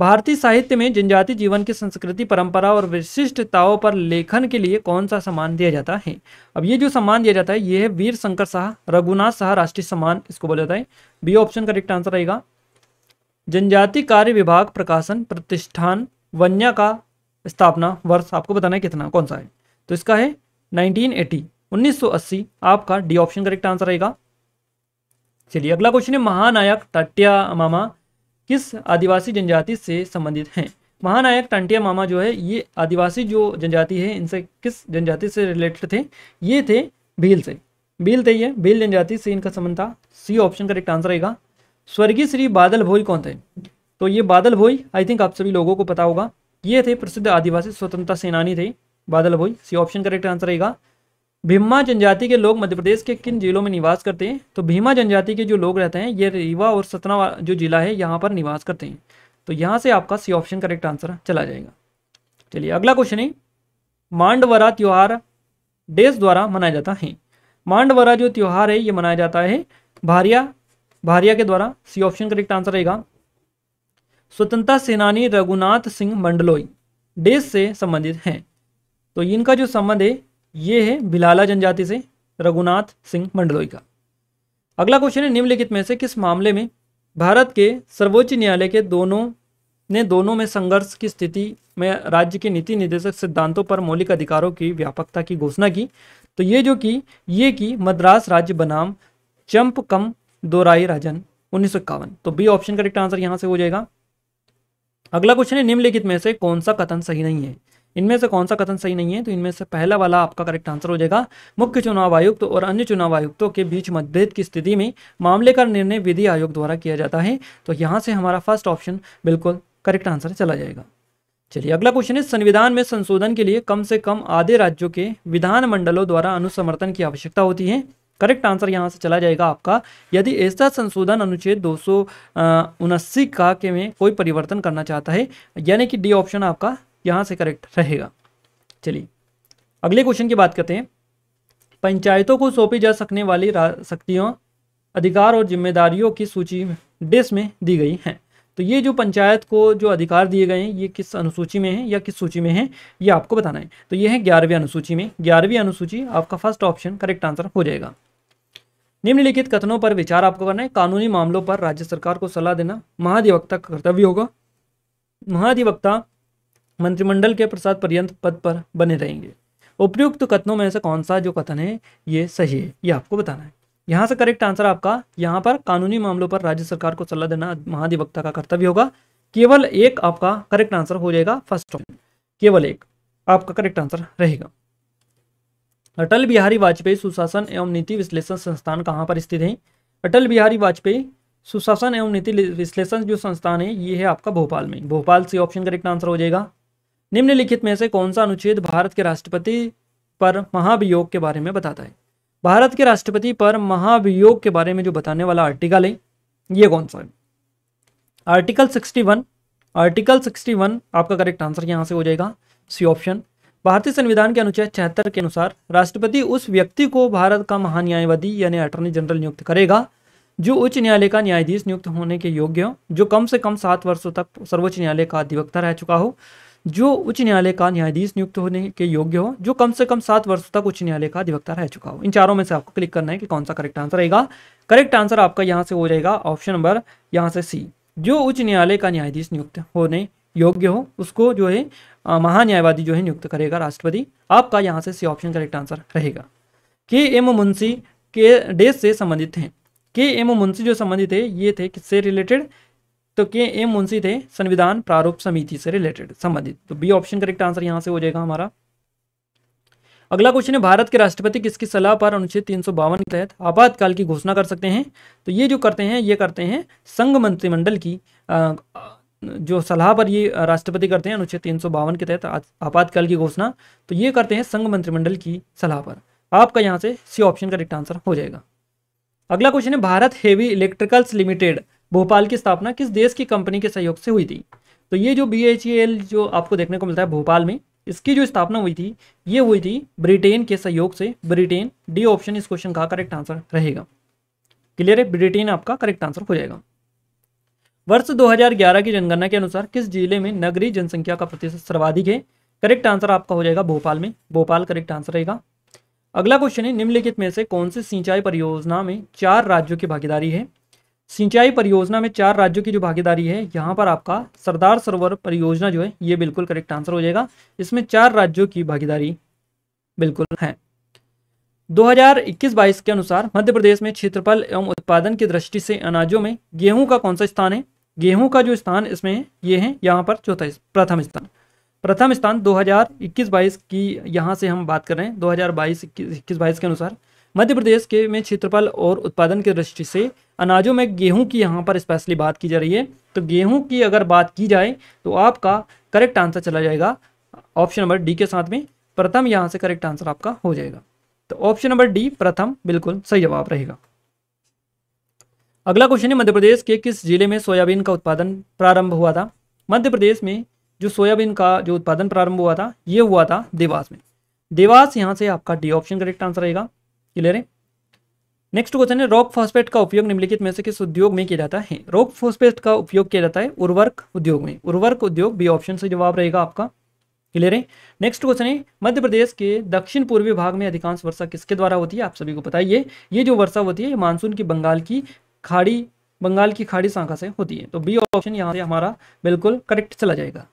भारतीय साहित्य में जनजाति जीवन की संस्कृति परंपरा और विशिष्टताओं पर लेखन के लिए कौन सा सम्मान दिया जाता है अब ये जो सम्मान दिया जाता है ये है वीर शंकर शाह रघुनाथ शाह राष्ट्रीय सम्मान इसको बोला जाता है बी ऑप्शन करेक्ट आंसर रहेगा जनजाति कार्य विभाग प्रकाशन प्रतिष्ठान वन्य का स्थापना वर्ष आपको बताना है कितना कौन सा है तो इसका है नाइनटीन एटी आपका डी ऑप्शन करेक्ट आंसर रहेगा चलिए अगला क्वेश्चन है महानायक टट्टिया मामा किस आदिवासी जनजाति से संबंधित हैं महानायक टंटिया मामा जो है ये आदिवासी जो जनजाति है इनसे किस जनजाति से रिलेटेड थे ये थे भील से भील थे ये भील जनजाति से इनका संबंध था सी ऑप्शन करेक्ट आंसर रहेगा स्वर्गीय श्री बादल भोई कौन थे तो ये बादल भोई आई थिंक आप सभी लोगों को पता होगा ये थे प्रसिद्ध आदिवासी स्वतंत्रता सेनानी थे Badal Bhoi C option correct answer रहेगा भीमा जनजाति के लोग मध्य प्रदेश के किन जिलों में निवास करते हैं तो भीमा जनजाति के जो लोग रहते हैं ये रीवा और सतना जो जिला है यहाँ पर निवास करते हैं तो यहाँ से आपका सी ऑप्शन करेक्ट आंसर चला जाएगा चलिए अगला क्वेश्चन है मांडवरा त्यौहार देश द्वारा मनाया जाता है मांडवरा जो त्यौहार है ये मनाया जाता है भारिया भारिया के द्वारा सी ऑप्शन करेक्ट आंसर रहेगा स्वतंत्रता सेनानी रघुनाथ सिंह मंडलोई देश से संबंधित हैं तो इनका जो संबंध है ये है बिलाला जनजाति से रघुनाथ सिंह मंडलोई का अगला क्वेश्चन है निम्नलिखित में से किस मामले में भारत के सर्वोच्च न्यायालय के दोनों ने दोनों में संघर्ष की स्थिति में राज्य के नीति निर्देशक सिद्धांतों पर मौलिक अधिकारों की व्यापकता की घोषणा की तो ये जो की ये की मद्रास राज्य बनाम चंप कम दोराई राजन उन्नीस तो बी ऑप्शन करेक्ट आंसर यहां से हो जाएगा अगला क्वेश्चन है निम्नलिखित में से कौन सा कथन सही नहीं है इनमें से कौन सा कथन सही नहीं है तो इनमें से पहला वाला आपका करेक्ट आंसर हो जाएगा मुख्य चुनाव आयुक्त और अन्य चुनाव आयुक्तों के बीच मतभेद की स्थिति में मामले का निर्णय विधि आयोग द्वारा किया जाता है तो यहाँ से हमारा फर्स्ट ऑप्शन बिल्कुल करेक्ट आंसर चला जाएगा चलिए अगला क्वेश्चन है संविधान में संशोधन के लिए कम से कम आधे राज्यों के विधानमंडलों द्वारा अनुसमर्थन की आवश्यकता होती है करेक्ट आंसर यहाँ से चला जाएगा आपका यदि ऐसा संशोधन अनुच्छेद दो सौ का के में कोई परिवर्तन करना चाहता है यानी कि डी ऑप्शन आपका यहाँ से करेक्ट रहेगा चलिए अगले क्वेश्चन की बात करते हैं पंचायतों को सौंपी जा सकने वाली शक्तियों अधिकार और जिम्मेदारियों की सूची डिस में दी गई है तो ये जो पंचायत को जो अधिकार दिए गए हैं ये किस अनुसूची में है या किस सूची में है ये आपको बताना है तो ये है ग्यारहवीं अनुसूची में ग्यारहवीं अनुसूची आपका फर्स्ट ऑप्शन करेक्ट आंसर हो जाएगा निम्नलिखित कथनों पर विचार आपको करना है कानूनी मामलों पर राज्य सरकार को सलाह देना महाधिवक्ता का कर्तव्य होगा महाधिवक्ता मंत्रिमंडल के प्रसाद पर्यंत पद पर बने रहेंगे उपयुक्त तो कथनों में से कौन सा जो कथन है ये सही है ये आपको बताना है यहाँ से करेक्ट आंसर आपका यहाँ पर कानूनी मामलों पर राज्य सरकार को सलाह देना महाधिवक्ता का कर्तव्य होगा केवल एक आपका करेक्ट आंसर हो जाएगा फर्स्ट ऑप्शन केवल एक आपका करेक्ट आंसर रहेगा अटल बिहारी वाजपेयी सुशासन एवं नीति विश्लेषण संस्थान कहाँ पर स्थित है अटल बिहारी वाजपेयी सुशासन एवं नीति विश्लेषण जो संस्थान है ये है आपका भोपाल में भोपाल से ऑप्शन करेक्ट आंसर हो जाएगा निम्नलिखित में से कौन सा अनुच्छेद भारत के राष्ट्रपति पर महाभियोग के बारे में बताता है भारत के राष्ट्रपति पर महाभियोग के बारे में जो बताने वाला आर्टिकल है ये कौन सा है आर्टिकल 61 आर्टिकल 61 आपका करेक्ट आंसर यहाँ से हो जाएगा सी ऑप्शन भारतीय संविधान के अनुच्छेद छिहत्तर के अनुसार राष्ट्रपति उस व्यक्ति को भारत का महान्यायवादी यानी अटॉर्नी जनरल नियुक्त करेगा जो उच्च न्यायालय का न्यायाधीश नियुक्त होने के योग्य हो जो कम से कम सात वर्षों तक सर्वोच्च न्यायालय का अधिवक्ता रह चुका हो जो उच्च न्यायालय का न्यायाधीश नियुक्त होने के योग्य हो जो कम से कम सात वर्ष तक उच्च न्यायालय का अधिवक्ता रह चुका हो इन चारों में से आपको क्लिक करना है कि कौन सा करेक्ट आंसर रहेगा करेक्ट आंसर आपका यहाँ से हो जाएगा ऑप्शन नंबर यहाँ से सी जो उच्च न्यायालय का न्यायाधीश नियुक्त होने योग्य हो उसको जो है महान्यायवादी जो है नियुक्त करेगा राष्ट्रपति आपका यहाँ से सी ऑप्शन करेक्ट आंसर रहेगा के एम मुंशी के डेस से संबंधित हैं के एम मुंशी जो संबंधित है ये थे किससे रिलेटेड तो के ए मुंशी थे संविधान प्रारूप समिति से रिलेटेड संबंधित तो बी ऑप्शन करेक्ट आंसर यहाँ से हो जाएगा हमारा अगला क्वेश्चन है भारत के राष्ट्रपति किसकी सलाह पर अनुच्छेद तीन सौ बावन के तहत आपातकाल की घोषणा कर सकते हैं तो ये जो करते हैं ये करते हैं संघ मंत्रिमंडल की आ, जो सलाह पर ये राष्ट्रपति करते हैं अनुच्छेद तीन सौ बावन के तहत आपातकाल की घोषणा तो ये करते हैं संघ मंत्रिमंडल की सलाह पर आपका यहाँ से सी ऑप्शन करेक्ट आंसर हो जाएगा अगला क्वेश्चन है Bharat Heavy Electricals Limited Bhopal की स्थापना किस देश की कंपनी के सहयोग से हुई थी तो ये जो बी जो आपको देखने को मिलता है भोपाल में इसकी जो स्थापना हुई थी ये हुई थी ब्रिटेन के सहयोग से ब्रिटेन डी ऑप्शन इस क्वेश्चन का करेक्ट आंसर रहेगा क्लियर है ब्रिटेन आपका करेक्ट आंसर हो जाएगा वर्ष 2011 की जनगणना के अनुसार किस जिले में नगरीय जनसंख्या का प्रतिशत सर्वाधिक है करेक्ट आंसर आपका हो जाएगा भोपाल में भोपाल करेक्ट आंसर रहेगा अगला क्वेश्चन है निम्नलिखित में से कौन सी सिंचाई परियोजना में चार राज्यों की भागीदारी है सिंचाई परियोजना में चार राज्यों की जो भागीदारी है यहाँ पर आपका सरदार सरोवर परियोजना जो है ये बिल्कुल करेक्ट आंसर हो जाएगा इसमें चार राज्यों की भागीदारी बिल्कुल है 2021-22 के अनुसार मध्य प्रदेश में क्षेत्रफल एवं उत्पादन की दृष्टि से अनाजों में गेहूं का कौन सा स्थान है गेहूं का जो स्थान इसमें है ये है यहाँ पर चौथा प्रथम स्थान प्रथम स्थान 2021-22 की यहाँ से हम बात कर रहे हैं 2022 हजार बाईस के अनुसार मध्य प्रदेश के में क्षेत्रफल और उत्पादन की दृष्टि से अनाजों में गेहूं की यहां पर स्पेशली बात की जा रही है तो गेहूं की अगर बात की जाए तो आपका करेक्ट आंसर चला जाएगा ऑप्शन नंबर डी के साथ में प्रथम यहाँ से करेक्ट आंसर आपका हो जाएगा तो ऑप्शन नंबर डी प्रथम बिल्कुल सही जवाब रहेगा अगला क्वेश्चन है मध्य प्रदेश के किस जिले में सोयाबीन का उत्पादन प्रारंभ हुआ था मध्य प्रदेश में जो सोयाबीन का जो उत्पादन प्रारंभ हुआ था ये हुआ था देवास में देवास यहाँ से आपका डी ऑप्शन करेक्ट आंसर रहेगा क्लियर है नेक्स्ट क्वेश्चन है रॉक फॉस्फेट का उपयोग निम्नलिखित में से किस उद्योग में किया जाता है रॉक फॉस्फेट का उपयोग किया जाता है उर्वरक उद्योग में उर्वरक उद्योग बी ऑप्शन से जवाब रहेगा आपका क्लियर है नेक्स्ट क्वेश्चन है मध्य प्रदेश के दक्षिण पूर्वी भाग में अधिकांश वर्षा किसके द्वारा होती है आप सभी को पता ही ये जो वर्षा होती है ये मानसून की बंगाल की खाड़ी बंगाल की खाड़ी शाखा से होती है तो बी ऑप्शन यहाँ से हमारा बिल्कुल करेक्ट चला जाएगा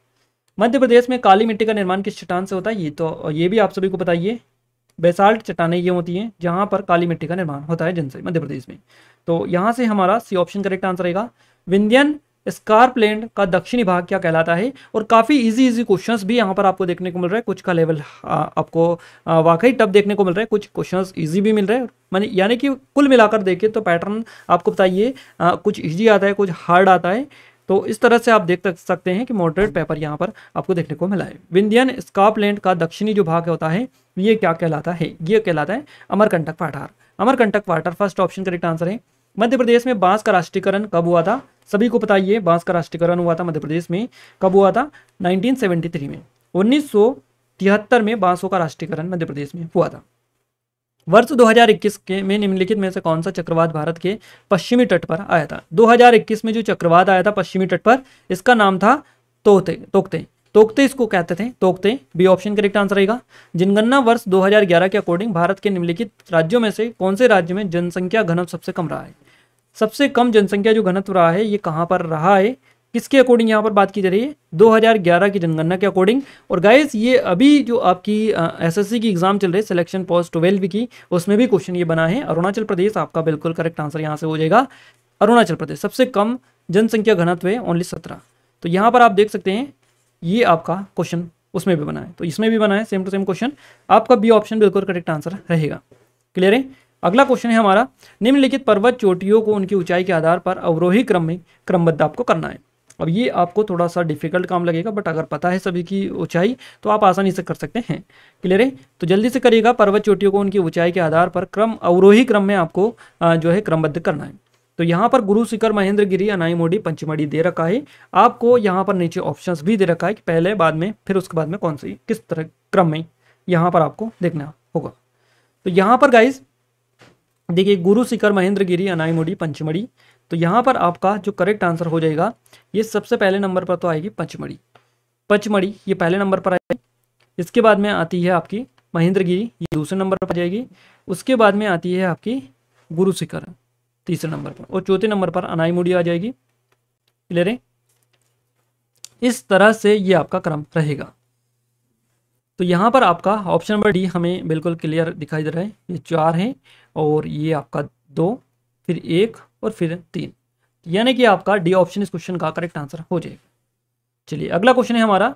मध्य प्रदेश में काली मिट्टी का निर्माण किस चट्टान से होता है ये तो ये भी आप सभी को बताइए बेसाल्ट चट्टाने ये होती हैं जहाँ पर काली मिट्टी का निर्माण होता है जिनसे मध्य प्रदेश में तो यहाँ से हमारा सी ऑप्शन करेक्ट आंसर रहेगा विंध्यन स्कार्पलैंड का दक्षिणी भाग क्या कहलाता है और काफ़ी इजी इजी क्वेश्चंस भी यहाँ पर आपको देखने को मिल रहा है कुछ का लेवल आपको वाकई टफ देखने को मिल रहा है कुछ क्वेश्चंस इजी भी मिल रहे हैं मानी यानी कि कुल मिलाकर देखें तो पैटर्न आपको बताइए कुछ ईजी आता है कुछ हार्ड आता है तो इस तरह से आप देख सकते हैं कि मॉडरेट पेपर यहाँ पर आपको देखने को मिला है विंध्यन स्कॉपलैंड का दक्षिणी जो भाग होता है ये क्या कहलाता है ये कहलाता है अमरकंटक पाठार अमरकंटक पाठार फर्स्ट ऑप्शन करेक्ट आंसर है मध्य प्रदेश में बांस का राष्ट्रीयकरण कब हुआ था सभी को बताइए बांस का राष्ट्रीयकरण हुआ था मध्य प्रदेश में कब हुआ था 1973 में 1973 में बांसों का राष्ट्रीयकरण मध्य प्रदेश में हुआ था वर्ष 2021 के में निम्नलिखित में से कौन सा चक्रवात भारत के पश्चिमी तट पर आया था 2021 में जो चक्रवात आया था पश्चिमी तट पर इसका नाम था तोते तोकते तोकते इसको कहते थे Tauktae B option correct answer रहेगा जनगणना वर्ष 2011 के अकॉर्डिंग भारत के निम्नलिखित राज्यों में से कौन से राज्य में जनसंख्या घनत्व सबसे कम रहा है सबसे कम जनसंख्या जो घनत्व रहा है ये कहाँ पर रहा है किसके अकॉर्डिंग यहाँ पर बात की जा रही है 2011 की जनगणना के अकॉर्डिंग और गाइस ये अभी जो आपकी एसएससी की एग्जाम चल रही है सिलेक्शन पोस्ट ट्वेल्व की उसमें भी क्वेश्चन ये बना है अरुणाचल प्रदेश आपका बिल्कुल करेक्ट आंसर यहाँ से हो जाएगा अरुणाचल प्रदेश सबसे कम जनसंख्या घनत्व है ओनली सत्रह तो यहाँ पर आप देख सकते हैं ये आपका क्वेश्चन उसमें भी बना है तो इसमें भी बना है सेम टू सेम क्वेश्चन आपका बी ऑप्शन बिल्कुल करेक्ट आंसर रहेगा क्लियर है अगला क्वेश्चन है हमारा निम्नलिखित पर्वत चोटियों को उनकी ऊंचाई के आधार पर अवरोही क्रम में क्रमबद्ध आपको करना है अब ये आपको थोड़ा सा डिफ़िकल्ट काम लगेगा बट अगर पता है सभी की ऊंचाई तो आप आसानी से कर सकते हैं क्लियर है तो जल्दी से करिएगा पर्वत चोटियों को उनकी ऊंचाई के आधार पर क्रम अवरोही क्रम में आपको जो है क्रमबद्ध करना है तो यहाँ पर गुरु शिखर महेंद्र गिरी अनाईमोडी पंचमढ़ी दे रखा है आपको यहाँ पर नीचे ऑप्शंस भी दे रखा है कि पहले बाद में फिर उसके बाद में कौन सी किस तरह क्रम में यहाँ पर आपको देखना होगा तो यहाँ पर गाइज देखिए गुरु शिखर महेंद्र गिरी अनाईमोडी पंचमढ़ी तो यहाँ पर आपका जो करेक्ट आंसर हो जाएगा ये सबसे पहले नंबर पर तो आएगी पंचमढ़ी पंचमढ़ी ये पहले नंबर पर आएगी इसके बाद में आती है आपकी महेंद्रगिरी ये दूसरे नंबर पर जाएगी उसके बाद में आती है आपकी गुरु शिखर तीसरे नंबर पर और चौथे नंबर पर अनाई मुड़ी आ जाएगी क्लियर है इस तरह से ये आपका क्रम रहेगा तो यहाँ पर आपका ऑप्शन नंबर डी हमें बिल्कुल क्लियर दिखाई दे रहा है ये चार हैं और ये आपका दो फिर एक और फिर तीन यानी कि आपका डी ऑप्शन इस क्वेश्चन का करेक्ट आंसर हो जाएगा चलिए अगला क्वेश्चन है हमारा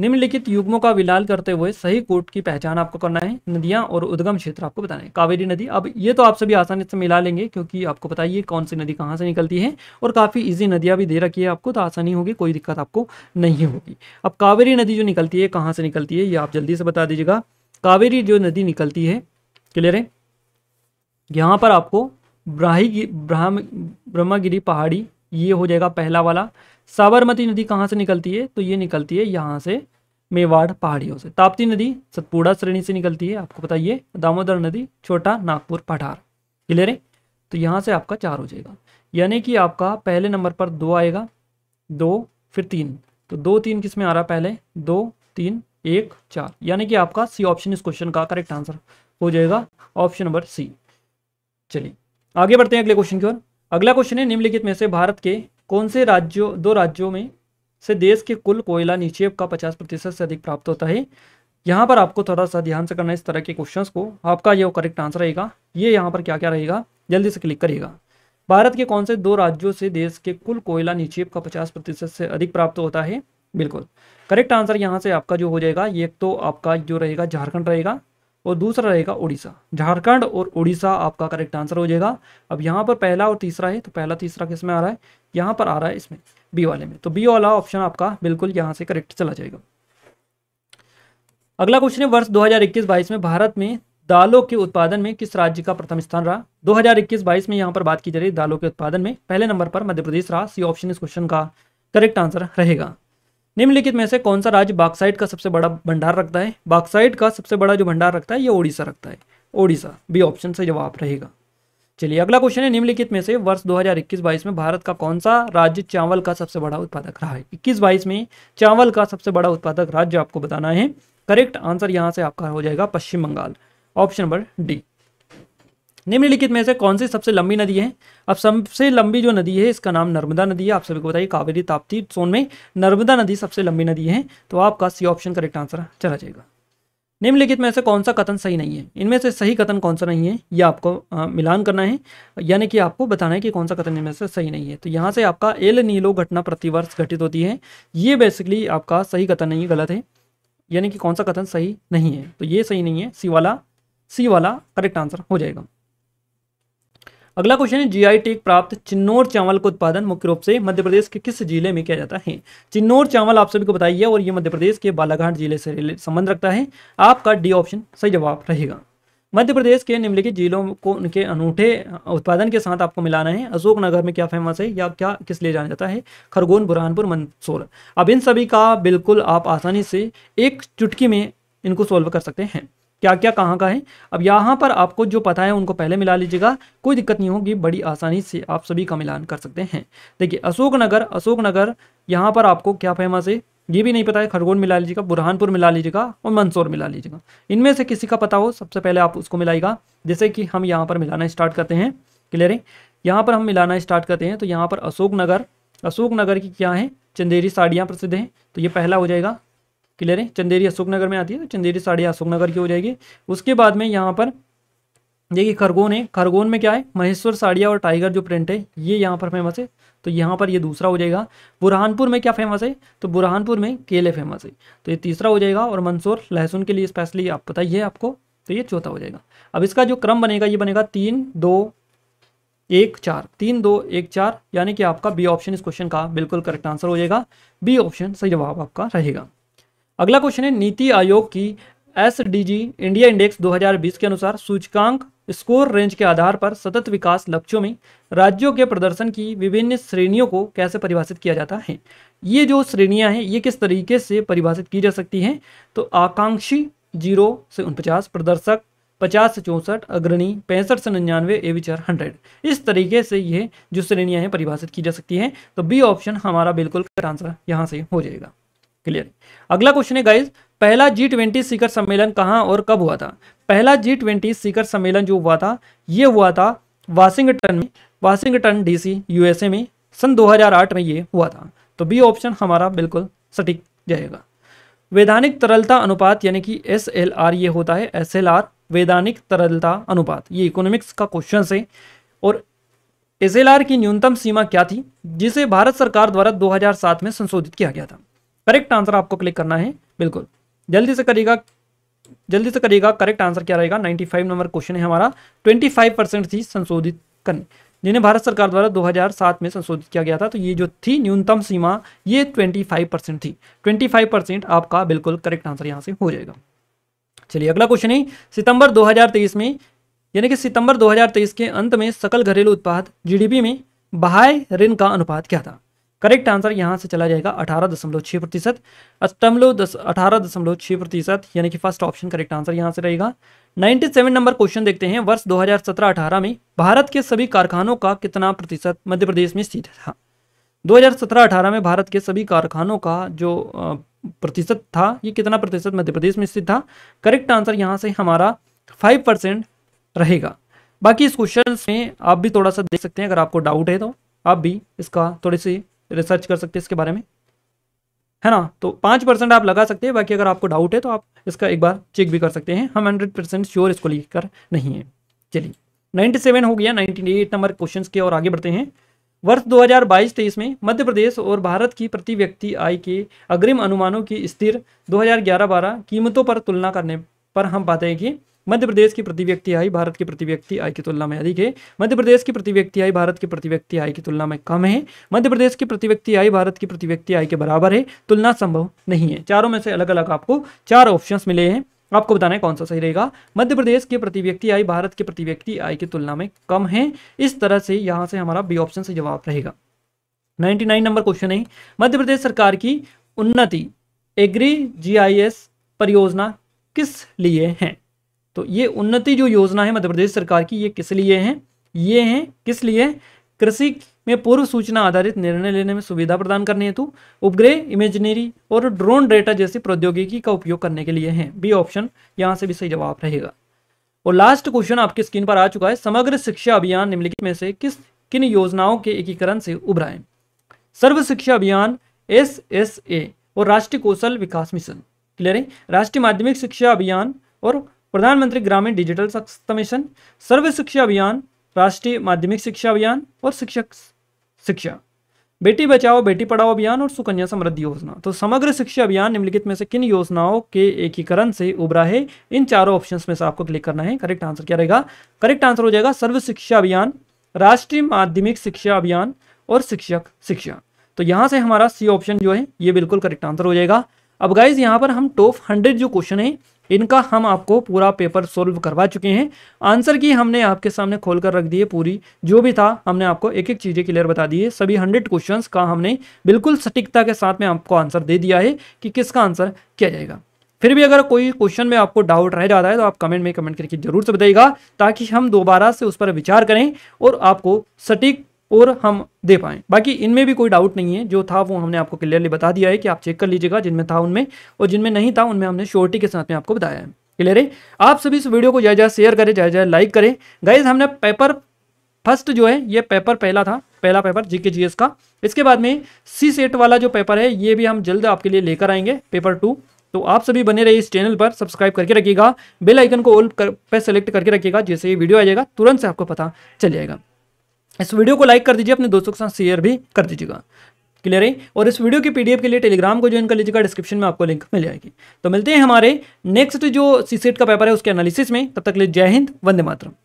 निम्नलिखित युग्मों का विलाल करते हुए सही कोट की पहचान आपको करना है नदियां और उद्गम क्षेत्र आपको बताना है कावेरी नदी अब ये तो आप सभी आसानी से मिला लेंगे क्योंकि आपको पता ही है कौन सी नदी कहां से निकलती है और काफ़ी इजी नदियां भी दे रखी है आपको तो आसानी होगी कोई दिक्कत आपको नहीं होगी अब कावेरी नदी जो निकलती है कहाँ से निकलती है ये आप जल्दी से बता दीजिएगा कावेरी जो नदी निकलती है क्लियर है यहाँ पर आपको ब्राही ब्राह्म ब्रह्मागिरी पहाड़ी ये हो जाएगा पहला वाला साबरमती नदी कहाँ से निकलती है तो ये निकलती है यहाँ से मेवाड़ पहाड़ियों से ताप्ती नदी सतपुड़ा श्रेणी से निकलती है आपको बताइए दामोदर नदी छोटा नागपुर पठार क्लियर है तो यहाँ से आपका चार हो जाएगा यानी कि आपका पहले नंबर पर दो आएगा दो फिर तीन तो दो तीन किस में आ रहा पहले दो तीन एक चार यानी कि आपका सी ऑप्शन इस क्वेश्चन का करेक्ट आंसर हो जाएगा ऑप्शन नंबर सी चलिए आगे बढ़ते हैं अगले क्वेश्चन की ओर अगला क्वेश्चन है निम्नलिखित में से भारत के कौन से राज्यों दो राज्यों में से देश के कुल कोयला नीचे का पचास प्रतिशत से अधिक प्राप्त होता है यहाँ पर आपको थोड़ा सा ध्यान से करना है इस तरह के क्वेश्चंस को आपका ये करेक्ट आंसर रहेगा ये यहाँ पर क्या क्या रहेगा जल्दी से क्लिक करिएगा भारत के कौन से दो राज्यों से देश के कुल कोयला निक्षेप का पचास प्रतिशत से अधिक प्राप्त होता है बिल्कुल करेक्ट आंसर यहाँ से आपका जो हो जाएगा ये तो आपका जो रहेगा झारखंड रहेगा और दूसरा रहेगा उड़ीसा झारखंड और उड़ीसा आपका करेक्ट आंसर हो जाएगा अब यहाँ पर पहला और तीसरा है तो पहला तीसरा किस में आ रहा है यहाँ पर आ रहा है इसमें बी वाले में तो बी वाला ऑप्शन आपका बिल्कुल यहाँ से करेक्ट चला जाएगा अगला क्वेश्चन है वर्ष 2021-22 में भारत में दालों के उत्पादन में किस राज्य का प्रथम स्थान रहा 2021-22 में यहाँ पर बात की जा रही है दालों के उत्पादन में पहले नंबर पर मध्य प्रदेश रहा सी ऑप्शन इस क्वेश्चन का करेक्ट आंसर रहेगा निम्नलिखित में से कौन सा राज्य बाक्साइट का सबसे बड़ा भंडार रखता है बाक्साइट का सबसे बड़ा जो भंडार रखता है ये ओडिशा रखता है ओडिशा बी ऑप्शन से जवाब रहेगा चलिए अगला क्वेश्चन है निम्नलिखित में से वर्ष 2021-22 में भारत का कौन सा राज्य चावल का सबसे बड़ा उत्पादक रहा है इक्कीस बाईस में चावल का सबसे बड़ा उत्पादक राज्य आपको बताना है करेक्ट आंसर यहाँ से आपका हो जाएगा Paschim Bangal option number D निम्नलिखित में से कौन सी सबसे लंबी नदी है अब सबसे लंबी जो नदी है इसका नाम नर्मदा नदी है आप सभी को बताइए कावेरी ताप्ती सोन में नर्मदा नदी सबसे लंबी नदी है तो आपका सी ऑप्शन करेक्ट आंसर चला जाएगा निम्नलिखित में से कौन सा कथन सही नहीं है इनमें से सही कथन कौन सा नहीं है यह आपको आ, मिलान करना है यानी कि आपको बताना है कि कौन सा कथन इनमें से सही नहीं है तो यहाँ से आपका एल नीलो घटना प्रतिवर्ष घटित होती है ये बेसिकली आपका सही कथन नहीं गलत है यानी कि कौन सा कथन सही नहीं है तो ये सही नहीं है सी वाला सी वाला करेक्ट आंसर हो जाएगा अगला क्वेश्चन है जीआई टैग प्राप्त चिन्नौर चावल का उत्पादन मुख्य रूप से मध्य प्रदेश के किस जिले में किया जाता है चिन्नौर चावल आप सभी को बताइए और ये मध्य प्रदेश के बालाघाट जिले से संबंध रखता है आपका डी ऑप्शन सही जवाब रहेगा मध्य प्रदेश के निम्नलिखित जिलों को उनके अनूठे उत्पादन के साथ आपको मिलाना है अशोकनगर में क्या फेमस है या क्या किस लिए जाना जाता है खरगोन बुरहानपुर मंदसौर अब इन सभी का बिल्कुल आप आसानी से एक चुटकी में इनको सॉल्व कर सकते हैं क्या क्या कहाँ का है अब यहाँ पर आपको जो पता है उनको पहले मिला लीजिएगा कोई दिक्कत नहीं होगी बड़ी आसानी से आप सभी का मिलान कर सकते हैं देखिए अशोकनगर अशोकनगर यहाँ पर आपको क्या फेमस है ये भी नहीं पता है खरगोन मिला लीजिएगा बुरहानपुर मिला लीजिएगा और मंदसौर मिला लीजिएगा इनमें से किसी का पता हो सबसे पहले आप उसको मिलाएगा जैसे कि हम यहाँ पर मिलाना स्टार्ट करते हैं क्लियर है यहाँ पर हम मिलाना स्टार्ट करते हैं तो यहाँ पर अशोकनगर अशोकनगर की क्या है चंदेरी साड़ियाँ प्रसिद्ध हैं तो ये पहला हो जाएगा क्लियर है चंदेरी अशोकनगर में आती है तो चंदेरी साड़ी अशोकनगर की हो जाएगी उसके बाद में यहाँ पर देखिए खरगोन है खरगोन में क्या है महेश्वर साड़िया और टाइगर जो प्रिंट है ये यहाँ पर फेमस है तो यहाँ पर ये दूसरा हो जाएगा बुरहानपुर में क्या फेमस है तो बुरहानपुर में केले फेमस है तो ये तीसरा हो जाएगा और मंसूर लहसुन के लिए स्पेशली आप पता ही है आपको तो ये चौथा हो जाएगा अब इसका जो क्रम बनेगा ये बनेगा तीन दो एक चार तीन दो एक चार यानी कि आपका बी ऑप्शन इस क्वेश्चन का बिल्कुल करेक्ट आंसर हो जाएगा बी ऑप्शन सही जवाब आपका रहेगा अगला क्वेश्चन है नीति आयोग की एस इंडिया इंडेक्स 2020 के अनुसार सूचकांक स्कोर रेंज के आधार पर सतत विकास लक्ष्यों में राज्यों के प्रदर्शन की विभिन्न श्रेणियों को कैसे परिभाषित किया जाता है ये जो श्रेणियां हैं ये किस तरीके से परिभाषित की जा सकती हैं तो आकांक्षी जीरो से उनपचास प्रदर्शक पचास से चौंसठ अग्रणी पैंसठ से निन्यानवे ए हंड्रेड इस तरीके से ये जो श्रेणियाँ हैं परिभाषित की जा सकती हैं तो बी ऑप्शन हमारा बिल्कुल आंसर यहाँ से हो जाएगा क्लियर अगला क्वेश्चन है गाइज पहला जी ट्वेंटी शिखर सम्मेलन कहाँ और कब हुआ था पहला जी ट्वेंटी शिखर सम्मेलन जो हुआ था ये हुआ था वाशिंगटन में वाशिंगटन डीसी यूएसए में सन 2008 में ये हुआ था तो बी ऑप्शन हमारा बिल्कुल सटीक जाएगा वैधानिक तरलता अनुपात यानी कि एस एल आर ये होता है एस एल आर वैधानिक तरलता अनुपात ये इकोनॉमिक्स का क्वेश्चन है और एस एल आर की न्यूनतम सीमा क्या थी जिसे भारत सरकार द्वारा सात में संशोधित किया गया था करेक्ट आंसर आपको क्लिक करना है बिल्कुल जल्दी से करिएगा जल्दी से करिएगा करेक्ट आंसर क्या रहेगा 95 नंबर क्वेश्चन है हमारा 25 परसेंट थी संशोधित करने जिन्हें भारत सरकार द्वारा 2007 में संशोधित किया गया था तो ये जो थी न्यूनतम सीमा ये 25 परसेंट थी 25 परसेंट आपका बिल्कुल करेक्ट आंसर यहाँ से हो जाएगा चलिए अगला क्वेश्चन है सितंबर दो में यानी कि सितंबर दो के अंत में सकल घरेलू उत्पाद जी में बहाय ऋण का अनुपात क्या था करेक्ट आंसर यहाँ से चला जाएगा अठारह दशमलव छः प्रतिशत अष्टमलव दस अठारह दशमलव छः प्रतिशत यानी कि फर्स्ट ऑप्शन करेक्ट आंसर यहाँ से रहेगा 97 नंबर क्वेश्चन देखते हैं वर्ष 2017-18 में भारत के सभी कारखानों का कितना प्रतिशत मध्य प्रदेश में स्थित था 2017-18 में भारत के सभी कारखानों का जो प्रतिशत था ये कितना प्रतिशत मध्य प्रदेश में स्थित था करेक्ट आंसर यहाँ से हमारा फाइव परसेंट रहेगा बाकी इस क्वेश्चन में आप भी थोड़ा सा देख सकते हैं अगर आपको डाउट है तो आप भी इसका थोड़ी सी रिसर्च कर सकते हैं इसके बारे में है ना तो पाँच परसेंट आप लगा सकते हैं बाकी अगर आपको डाउट है तो आप इसका एक बार चेक भी कर सकते हैं हम हंड्रेड परसेंट श्योर इसको लेकर नहीं है चलिए नाइन्टी सेवन हो गया नाइन्टी एट नंबर क्वेश्चन के और आगे बढ़ते हैं वर्ष 2022-23 में मध्य प्रदेश और भारत की प्रति व्यक्ति आय के अग्रिम अनुमानों की स्थिर 2011-12 कीमतों पर तुलना करने पर हम पाते हैं कि मध्य प्रदेश की प्रति व्यक्ति आय भारत की प्रति व्यक्ति आय की तुलना में अधिक है मध्य प्रदेश की प्रति व्यक्ति आय भारत की प्रति व्यक्ति आय की तुलना में कम है मध्य प्रदेश की प्रति व्यक्ति आय भारत की प्रति व्यक्ति आय के बराबर है तुलना संभव नहीं है चारों में से अलग अलग आपको चार ऑप्शन मिले हैं आपको बताना है कौन सा सही रहेगा मध्य प्रदेश के प्रति व्यक्ति आय भारत के प्रति व्यक्ति आय की तुलना में कम है इस तरह से यहाँ से हमारा बी ऑप्शन से जवाब रहेगा 99 नंबर क्वेश्चन है मध्य प्रदेश सरकार की उन्नति एग्री जीआईएस परियोजना किस लिए है तो ये उन्नति जो योजना है मध्य प्रदेश सरकार की ये किस लिए है ये है किस लिए कृषि में पूर्व सूचना आधारित निर्णय लेने में सुविधा प्रदान करने हेतु उपग्रह इमेजनरी और ड्रोन डेटा जैसी प्रौद्योगिकी का उपयोग करने के लिए है बी ऑप्शन यहाँ से भी सही जवाब रहेगा और लास्ट क्वेश्चन आपकी स्क्रीन पर आ चुका है समग्र शिक्षा अभियान निम्नलिखित में से किस किन योजनाओं के एकीकरण से उभरा है सर्व शिक्षा अभियान एस एस ए और राष्ट्रीय कौशल विकास मिशन क्लियर है राष्ट्रीय माध्यमिक शिक्षा अभियान और प्रधानमंत्री ग्रामीण डिजिटल मिशन सर्व शिक्षा अभियान राष्ट्रीय माध्यमिक शिक्षा अभियान और शिक्षक शिक्षा बेटी बचाओ बेटी पढ़ाओ अभियान और सुकन्या समृद्धि योजना तो समग्र शिक्षा अभियान निम्नलिखित में से किन योजनाओं के एकीकरण से उभरा है इन चारों ऑप्शंस में से आपको क्लिक करना है करेक्ट आंसर क्या रहेगा करेक्ट आंसर हो जाएगा सर्व शिक्षा अभियान राष्ट्रीय माध्यमिक शिक्षा अभियान और शिक्षक शिक्षा तो यहाँ से हमारा सी ऑप्शन जो है ये बिल्कुल करेक्ट आंसर हो जाएगा अब गाइज यहाँ पर हम टॉप हंड्रेड जो क्वेश्चन है इनका हम आपको पूरा पेपर सोल्व करवा चुके हैं आंसर की हमने आपके सामने खोल कर रख दिए पूरी जो भी था हमने आपको एक एक चीज़ें क्लियर बता दी है सभी हंड्रेड क्वेश्चन का हमने बिल्कुल सटीकता के साथ में आपको आंसर दे दिया है कि किसका आंसर किया जाएगा फिर भी अगर कोई क्वेश्चन में आपको डाउट रह जाता है तो आप कमेंट में कमेंट करके जरूर से बताइएगा ताकि हम दोबारा से उस पर विचार करें और आपको सटीक और हम दे पाएँ बाकी इनमें भी कोई डाउट नहीं है जो था वो हमने आपको क्लियरली बता दिया है कि आप चेक कर लीजिएगा जिनमें था उनमें और जिनमें नहीं था उनमें हमने श्योरिटी के साथ में आपको बताया है क्लियर है आप सभी इस वीडियो को जय जाए शेयर करें जय जाए लाइक करें गाइज हमने पेपर फर्स्ट जो है ये पेपर पहला था पहला पेपर जीके जीएस का इसके बाद में सी सेट वाला जो पेपर है ये भी हम जल्द आपके लिए लेकर आएंगे पेपर टू तो आप सभी बने रहिए इस चैनल पर सब्सक्राइब करके रखिएगा बेल आइकन को ऑल पर सेलेक्ट करके रखिएगा जैसे ये वीडियो आ जाएगा तुरंत से आपको पता चल जाएगा इस वीडियो को लाइक कर दीजिए अपने दोस्तों के साथ शेयर भी कर दीजिएगा क्लियर है और इस वीडियो की पीडीएफ के लिए टेलीग्राम को ज्वाइन कर लीजिएगा डिस्क्रिप्शन में आपको लिंक मिल जाएगी तो मिलते हैं हमारे नेक्स्ट जो सीसेट का पेपर है उसके एनालिसिस में तब तक लिए जय हिंद वंदे मातरम